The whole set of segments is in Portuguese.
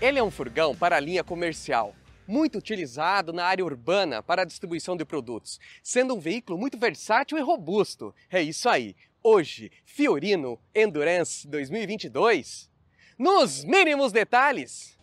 Ele é um furgão para a linha comercial, muito utilizado na área urbana para a distribuição de produtos, sendo um veículo muito versátil e robusto. É isso aí. Hoje, Fiorino Endurance 2022, nos mínimos detalhes.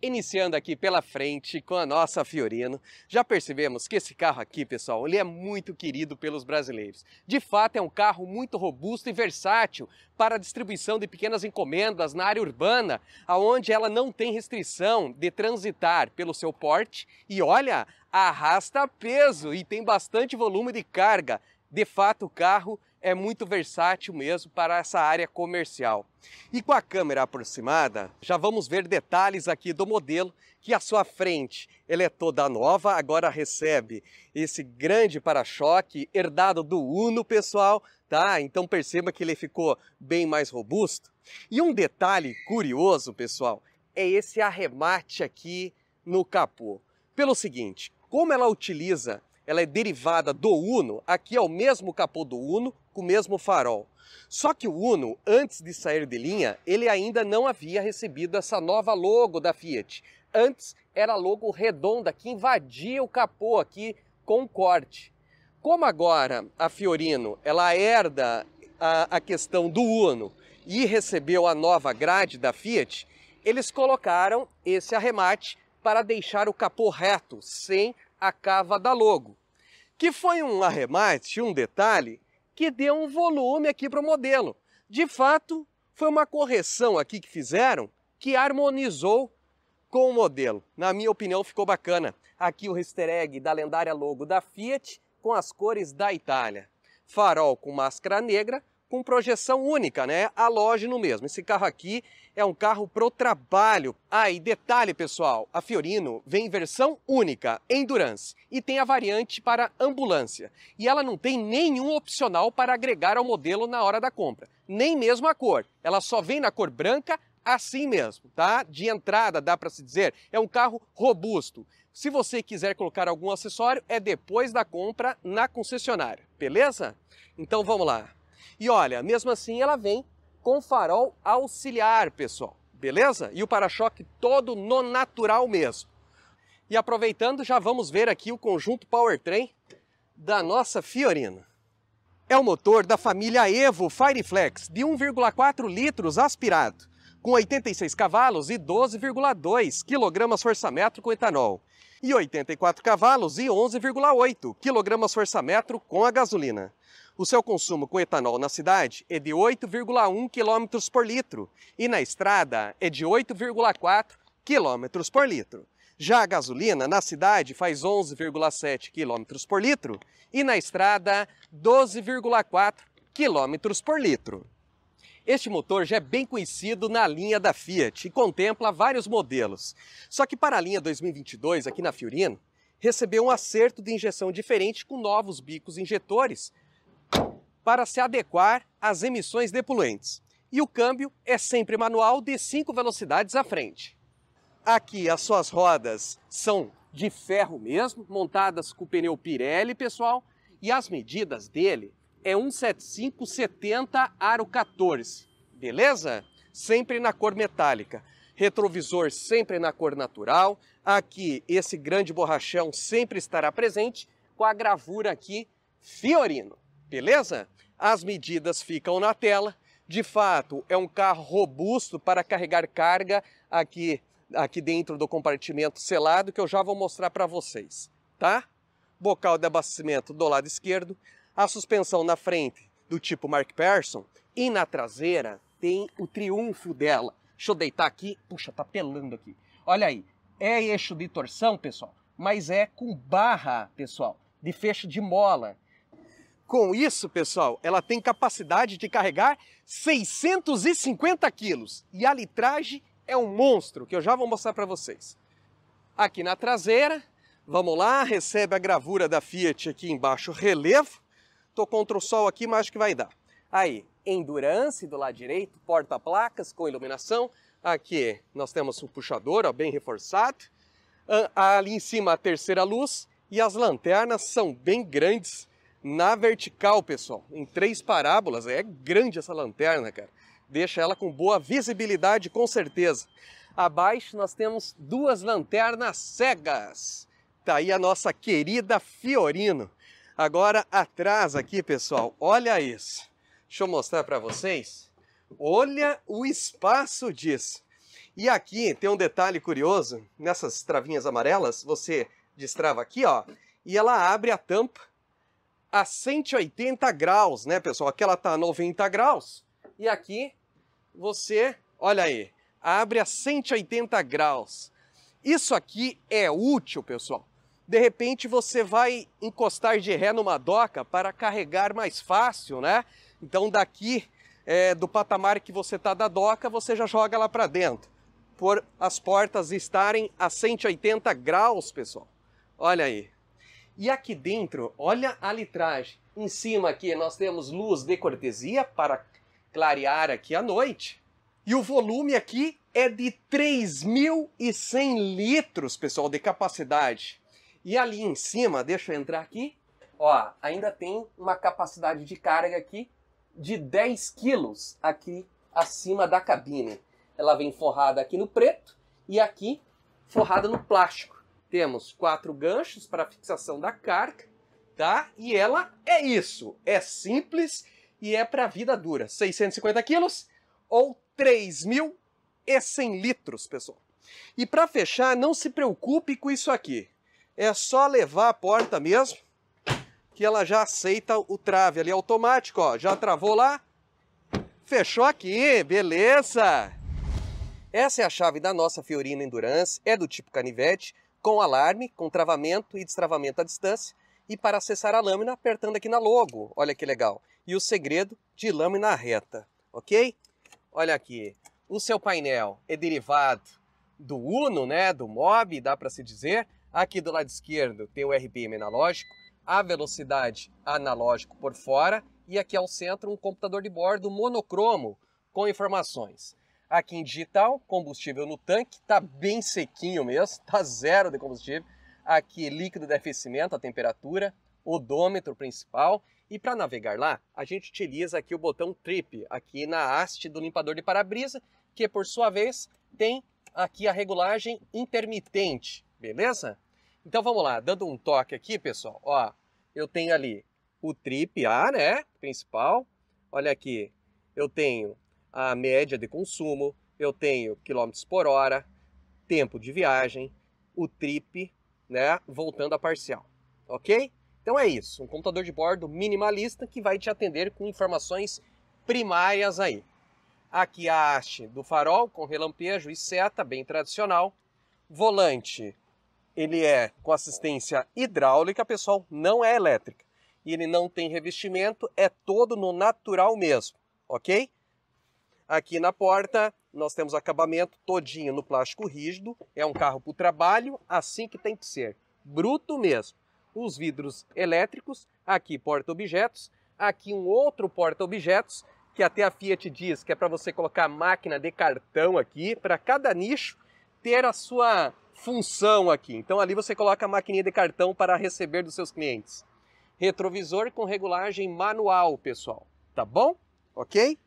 Iniciando aqui pela frente com a nossa Fiorino, já percebemos que esse carro aqui, pessoal, ele é muito querido pelos brasileiros. De fato, é um carro muito robusto e versátil para a distribuição de pequenas encomendas na área urbana, aonde ela não tem restrição de transitar pelo seu porte e, olha, arrasta peso e tem bastante volume de carga. De fato, o carro é muito versátil mesmo para essa área comercial. E com a câmera aproximada, já vamos ver detalhes aqui do modelo que à sua frente ele é toda nova, agora recebe esse grande para-choque herdado do Uno, pessoal, tá? Então perceba que ele ficou bem mais robusto. E um detalhe curioso, pessoal, é esse arremate aqui no capô. Pelo seguinte, como ela utiliza ela é derivada do Uno, aqui é o mesmo capô do Uno com o mesmo farol. Só que o Uno, antes de sair de linha, ele ainda não havia recebido essa nova logo da Fiat. Antes era logo redonda que invadia o capô aqui com corte. Como agora a Fiorino ela herda a, a questão do Uno e recebeu a nova grade da Fiat, eles colocaram esse arremate para deixar o capô reto, sem a cava da Logo, que foi um arremate, um detalhe que deu um volume aqui para o modelo. De fato, foi uma correção aqui que fizeram que harmonizou com o modelo. Na minha opinião, ficou bacana. Aqui o easter egg da lendária logo da Fiat com as cores da Itália. Farol com máscara negra, com projeção única, né? no mesmo. Esse carro aqui é um carro pro trabalho. Ah, e detalhe, pessoal, a Fiorino vem em versão única, Endurance, e tem a variante para ambulância. E ela não tem nenhum opcional para agregar ao modelo na hora da compra, nem mesmo a cor. Ela só vem na cor branca assim mesmo, tá? De entrada, dá para se dizer, é um carro robusto. Se você quiser colocar algum acessório, é depois da compra na concessionária, beleza? Então vamos lá. E olha, mesmo assim ela vem com farol auxiliar, pessoal. Beleza? E o para-choque todo no natural mesmo. E aproveitando, já vamos ver aqui o conjunto powertrain da nossa Fiorina. É o motor da família Evo Fireflex de 1,4 litros aspirado, com 86 cavalos e 12,2 kg metro com etanol, e 84 cavalos e 11,8 kg metro com a gasolina. O seu consumo com etanol na cidade é de 8,1 km por litro e na estrada é de 8,4 km por litro. Já a gasolina na cidade faz 11,7 km por litro e na estrada 12,4 km por litro. Este motor já é bem conhecido na linha da Fiat e contempla vários modelos. Só que para a linha 2022 aqui na Fiorino, recebeu um acerto de injeção diferente com novos bicos injetores para se adequar às emissões de poluentes. E o câmbio é sempre manual de cinco velocidades à frente. Aqui as suas rodas são de ferro mesmo, montadas com o pneu Pirelli, pessoal, e as medidas dele é 175 70 aro 14, beleza? Sempre na cor metálica. Retrovisor sempre na cor natural. Aqui esse grande borrachão sempre estará presente com a gravura aqui Fiorino. Beleza? As medidas ficam na tela. De fato, é um carro robusto para carregar carga aqui, aqui dentro do compartimento selado, que eu já vou mostrar para vocês, tá? Bocal de abastecimento do lado esquerdo, a suspensão na frente do tipo Mark Persson e na traseira tem o triunfo dela. Deixa eu deitar aqui. Puxa, tá pelando aqui. Olha aí, é eixo de torção, pessoal, mas é com barra, pessoal, de fecho de mola. Com isso, pessoal, ela tem capacidade de carregar 650 quilos e a litragem é um monstro que eu já vou mostrar para vocês. Aqui na traseira, vamos lá, recebe a gravura da Fiat aqui embaixo, relevo. Tô contra o sol aqui, mas acho que vai dar. Aí, Endurance do lado direito, porta-placas com iluminação. Aqui nós temos um puxador ó, bem reforçado. Ah, ali em cima a terceira luz e as lanternas são bem grandes na vertical, pessoal, em três parábolas. É grande essa lanterna, cara. Deixa ela com boa visibilidade, com certeza. Abaixo nós temos duas lanternas cegas. Tá aí a nossa querida Fiorino. Agora atrás aqui, pessoal, olha isso. Deixa eu mostrar para vocês. Olha o espaço disso. E aqui tem um detalhe curioso. Nessas travinhas amarelas, você destrava aqui, ó, e ela abre a tampa a 180 graus, né, pessoal? Aqui ela tá a 90 graus. E aqui você, olha aí, abre a 180 graus. Isso aqui é útil, pessoal. De repente você vai encostar de ré numa doca para carregar mais fácil, né? Então daqui é, do patamar que você está da doca, você já joga lá para dentro. Por as portas estarem a 180 graus, pessoal. Olha aí, e aqui dentro, olha a litragem. Em cima aqui nós temos luz de cortesia para clarear aqui à noite. E o volume aqui é de 3.100 litros, pessoal, de capacidade. E ali em cima, deixa eu entrar aqui, ó, ainda tem uma capacidade de carga aqui de 10 quilos aqui acima da cabine. Ela vem forrada aqui no preto e aqui forrada no plástico. Temos quatro ganchos para fixação da carga, tá? E ela é isso, é simples e é para vida dura. 650 quilos ou 3.100 litros, pessoal. E para fechar, não se preocupe com isso aqui. É só levar a porta mesmo, que ela já aceita o trave ali automático, ó. Já travou lá, fechou aqui, beleza! Essa é a chave da nossa Fiorina Endurance, é do tipo canivete, com alarme, com travamento e destravamento à distância, e para acessar a lâmina apertando aqui na logo, olha que legal. E o segredo de lâmina reta, ok? Olha aqui, o seu painel é derivado do Uno, né, do Mob, dá para se dizer. Aqui do lado esquerdo tem o RPM analógico, a velocidade analógico por fora e aqui ao centro um computador de bordo monocromo com informações aqui em digital, combustível no tanque, tá bem sequinho mesmo, tá zero de combustível. Aqui líquido de aquecimento, a temperatura, odômetro principal. E para navegar lá, a gente utiliza aqui o botão Trip, aqui na haste do limpador de para-brisa, que por sua vez tem aqui a regulagem intermitente, beleza? Então vamos lá, dando um toque aqui, pessoal, ó, eu tenho ali o Trip A, né, principal. Olha aqui, eu tenho a média de consumo, eu tenho quilômetros por hora, tempo de viagem, o trip, né, voltando a parcial, ok? Então é isso, um computador de bordo minimalista que vai te atender com informações primárias aí. Aqui a haste do farol com relampejo e seta, bem tradicional. Volante, ele é com assistência hidráulica, pessoal, não é elétrica. E ele não tem revestimento, é todo no natural mesmo, ok? Aqui na porta nós temos acabamento todinho no plástico rígido, é um carro para o trabalho, assim que tem que ser, bruto mesmo. Os vidros elétricos, aqui porta-objetos, aqui um outro porta-objetos, que até a Fiat diz que é para você colocar máquina de cartão aqui, para cada nicho ter a sua função aqui. Então ali você coloca a maquininha de cartão para receber dos seus clientes. Retrovisor com regulagem manual, pessoal, tá bom? OK?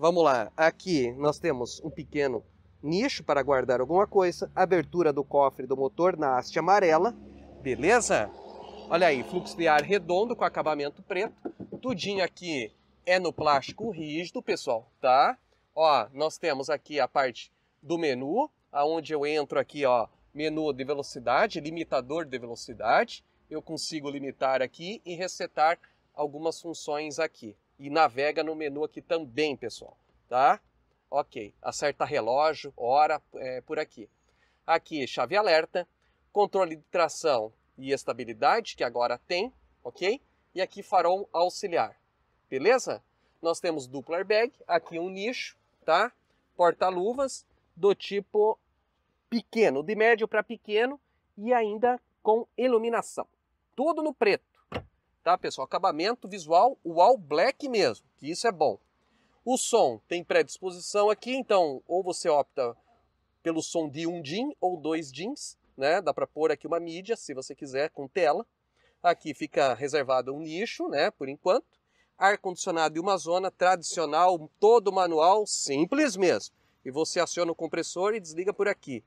Vamos lá, aqui nós temos um pequeno nicho para guardar alguma coisa, abertura do cofre do motor na haste amarela, beleza? Olha aí, fluxo de ar redondo com acabamento preto, tudinho aqui é no plástico rígido, pessoal, tá? Ó, nós temos aqui a parte do menu, aonde eu entro aqui, ó, menu de velocidade, limitador de velocidade, eu consigo limitar aqui e resetar algumas funções aqui, e navega no menu aqui também, pessoal, tá? Ok, acerta relógio, hora, é, por aqui. Aqui, chave alerta, controle de tração e estabilidade, que agora tem, ok? E aqui farol auxiliar, beleza? Nós temos duplo airbag, aqui um nicho, tá? Porta-luvas do tipo pequeno, de médio para pequeno e ainda com iluminação. Tudo no preto, tá, pessoal? Acabamento visual, o all black mesmo, que isso é bom. O som tem predisposição aqui, então, ou você opta pelo som de um DIN ou dois DINs, né? Dá para pôr aqui uma mídia, se você quiser, com tela. Aqui fica reservado um nicho, né, por enquanto. Ar-condicionado e uma zona tradicional, todo manual, simples mesmo. E você aciona o compressor e desliga por aqui.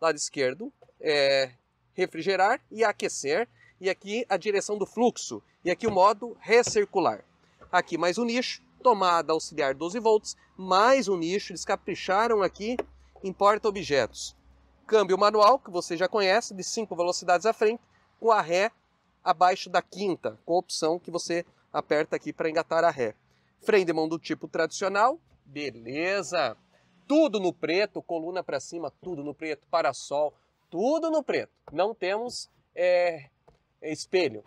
Lado esquerdo é refrigerar e aquecer e aqui a direção do fluxo, e aqui o modo recircular. Aqui mais um nicho, tomada auxiliar 12 volts, mais um nicho, eles capricharam aqui em porta-objetos. Câmbio manual, que você já conhece, de 5 velocidades à frente, com a ré abaixo da quinta, com a opção que você aperta aqui para engatar a ré. Freio de mão do tipo tradicional, beleza! Tudo no preto, coluna para cima, tudo no preto, para-sol, tudo no preto. Não temos é, espelho.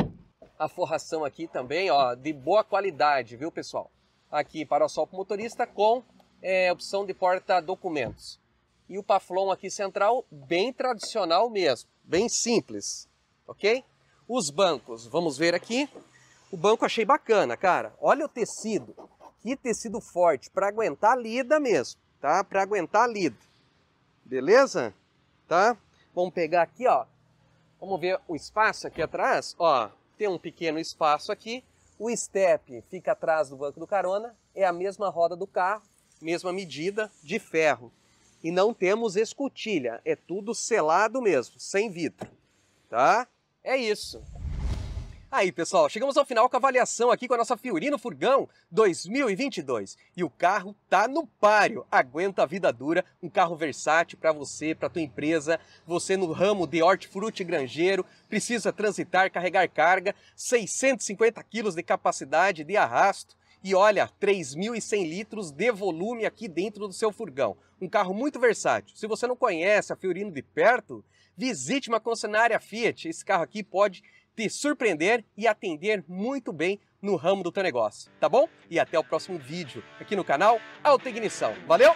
A forração aqui também, ó, de boa qualidade, viu pessoal? Aqui para o sol para o motorista com é, opção de porta documentos. E o paflon aqui central, bem tradicional mesmo, bem simples, ok? Os bancos, vamos ver aqui. O banco achei bacana, cara. Olha o tecido, que tecido forte, para aguentar a lida mesmo, tá? Para aguentar a lida, beleza? Tá? Vamos pegar aqui, ó, Vamos ver o espaço aqui atrás? Ó, tem um pequeno espaço aqui. O step fica atrás do banco do carona. É a mesma roda do carro, mesma medida de ferro. E não temos escutilha. É tudo selado mesmo, sem vidro. Tá? É isso. Aí, pessoal, chegamos ao final com a avaliação aqui com a nossa Fiorino Furgão 2022. E o carro tá no páreo, aguenta a vida dura, um carro versátil para você, para tua empresa, você no ramo de hortifruti granjeiro, precisa transitar, carregar carga, 650 quilos de capacidade de arrasto, e olha, 3.100 litros de volume aqui dentro do seu furgão. Um carro muito versátil. Se você não conhece a Fiorino de perto, visite uma concessionária Fiat. Esse carro aqui pode te surpreender e atender muito bem no ramo do teu negócio, tá bom? E até o próximo vídeo aqui no canal Alta Ignição. Valeu!